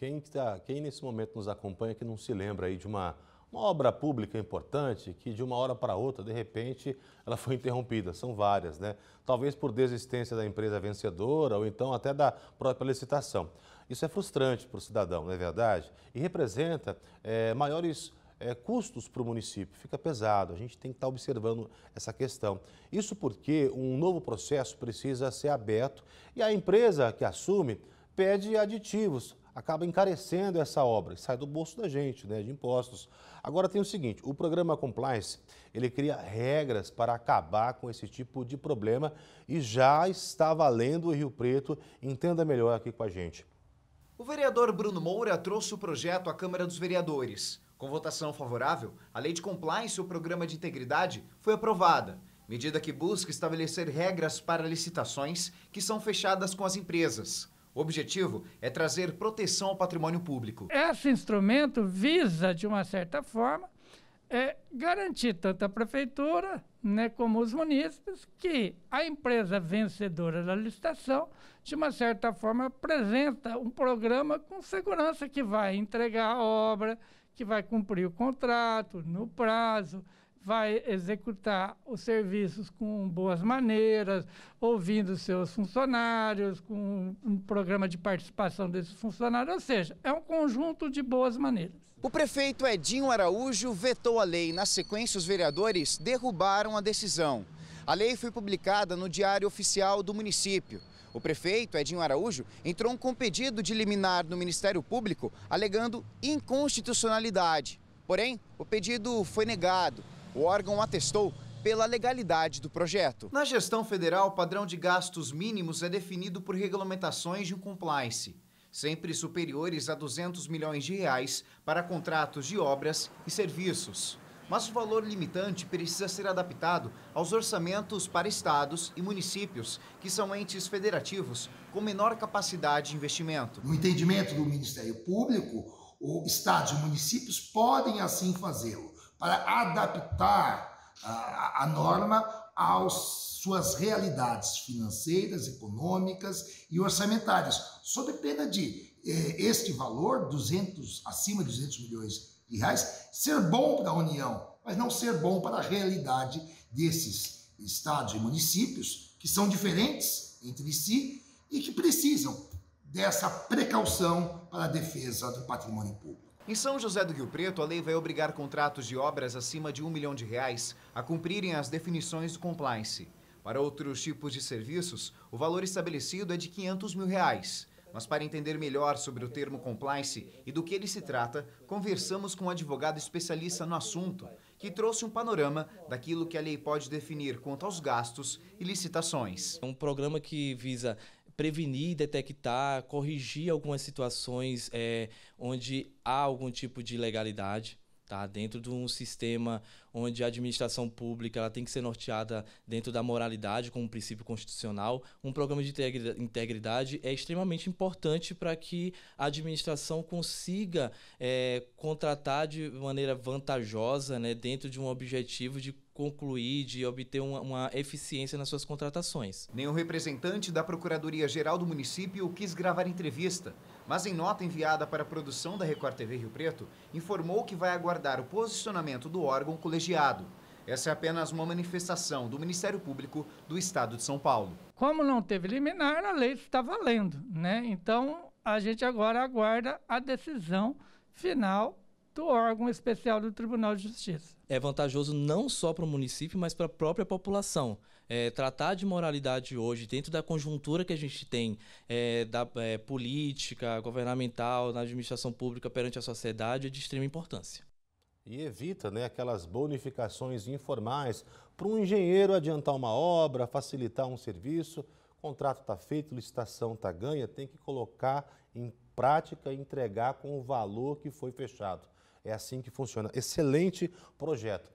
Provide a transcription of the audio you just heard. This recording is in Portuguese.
Quem, tá, quem nesse momento nos acompanha que não se lembra aí de uma, uma obra pública importante que de uma hora para outra, de repente, ela foi interrompida. São várias, né? Talvez por desistência da empresa vencedora ou então até da própria licitação. Isso é frustrante para o cidadão, não é verdade? E representa é, maiores é, custos para o município. Fica pesado, a gente tem que estar tá observando essa questão. Isso porque um novo processo precisa ser aberto e a empresa que assume pede aditivos acaba encarecendo essa obra, sai do bolso da gente, né, de impostos. Agora tem o seguinte, o programa Compliance, ele cria regras para acabar com esse tipo de problema e já está valendo o Rio Preto, entenda melhor aqui com a gente. O vereador Bruno Moura trouxe o projeto à Câmara dos Vereadores. Com votação favorável, a Lei de Compliance e o Programa de Integridade foi aprovada, medida que busca estabelecer regras para licitações que são fechadas com as empresas. O objetivo é trazer proteção ao patrimônio público. Esse instrumento visa, de uma certa forma, é garantir tanto a prefeitura né, como os munícipes que a empresa vencedora da licitação, de uma certa forma, apresenta um programa com segurança que vai entregar a obra, que vai cumprir o contrato no prazo, vai executar os serviços com boas maneiras, ouvindo seus funcionários, com um programa de participação desses funcionários, ou seja, é um conjunto de boas maneiras. O prefeito Edinho Araújo vetou a lei. Na sequência, os vereadores derrubaram a decisão. A lei foi publicada no Diário Oficial do município. O prefeito, Edinho Araújo, entrou com um pedido de liminar no Ministério Público alegando inconstitucionalidade. Porém, o pedido foi negado o órgão atestou pela legalidade do projeto. Na gestão federal, o padrão de gastos mínimos é definido por regulamentações de um compliance, sempre superiores a 200 milhões de reais para contratos de obras e serviços. Mas o valor limitante precisa ser adaptado aos orçamentos para estados e municípios, que são entes federativos com menor capacidade de investimento. No entendimento do Ministério Público, estados e municípios podem assim fazê-lo para adaptar a, a norma às suas realidades financeiras, econômicas e orçamentárias, sob pena de eh, este valor, 200, acima de 200 milhões de reais, ser bom para a União, mas não ser bom para a realidade desses estados e municípios que são diferentes entre si e que precisam dessa precaução para a defesa do patrimônio público. Em São José do Rio Preto, a lei vai obrigar contratos de obras acima de um milhão de reais a cumprirem as definições do compliance. Para outros tipos de serviços, o valor estabelecido é de 500 mil reais. Mas para entender melhor sobre o termo compliance e do que ele se trata, conversamos com um advogado especialista no assunto, que trouxe um panorama daquilo que a lei pode definir quanto aos gastos e licitações. É um programa que visa prevenir, detectar, corrigir algumas situações é, onde há algum tipo de ilegalidade. Tá? Dentro de um sistema onde a administração pública ela tem que ser norteada dentro da moralidade, como um princípio constitucional, um programa de integridade é extremamente importante para que a administração consiga é, contratar de maneira vantajosa, né, dentro de um objetivo de concluir, de obter uma, uma, eficiência nas suas contratações. Nenhum representante da Procuradoria-Geral do município quis gravar entrevista, mas em nota enviada para a produção da Record TV Rio Preto, informou que vai aguardar o posicionamento do órgão colegiado. Essa é apenas uma manifestação do Ministério Público do Estado de São Paulo. Como não teve liminar, a lei está valendo, né? Então a gente agora aguarda a decisão final do órgão especial do Tribunal de Justiça. É vantajoso não só para o município, mas para a própria população. É, tratar de moralidade hoje, dentro da conjuntura que a gente tem, é, da é, política, governamental, na administração pública perante a sociedade, é de extrema importância. E evita né, aquelas bonificações informais para um engenheiro adiantar uma obra, facilitar um serviço. O contrato está feito, licitação está ganha, tem que colocar em prática entregar com o valor que foi fechado. É assim que funciona. Excelente projeto.